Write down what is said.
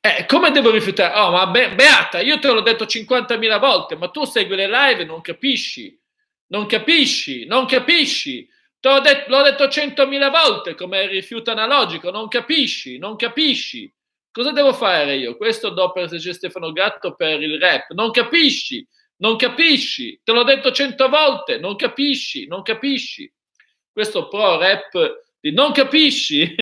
Eh, come devo rifiutare? Oh, ma be- Beata, io te l'ho detto 50.000 volte, ma tu segui le live e non capisci, non capisci, non capisci. T'ho de- l'ho detto 100.000 volte come rifiuto analogico, non capisci, non capisci. Cosa devo fare io? Questo do per se c'è Stefano Gatto per il rap. Non capisci, non capisci, te l'ho detto cento volte, non capisci, non capisci. Questo pro rap di non capisci.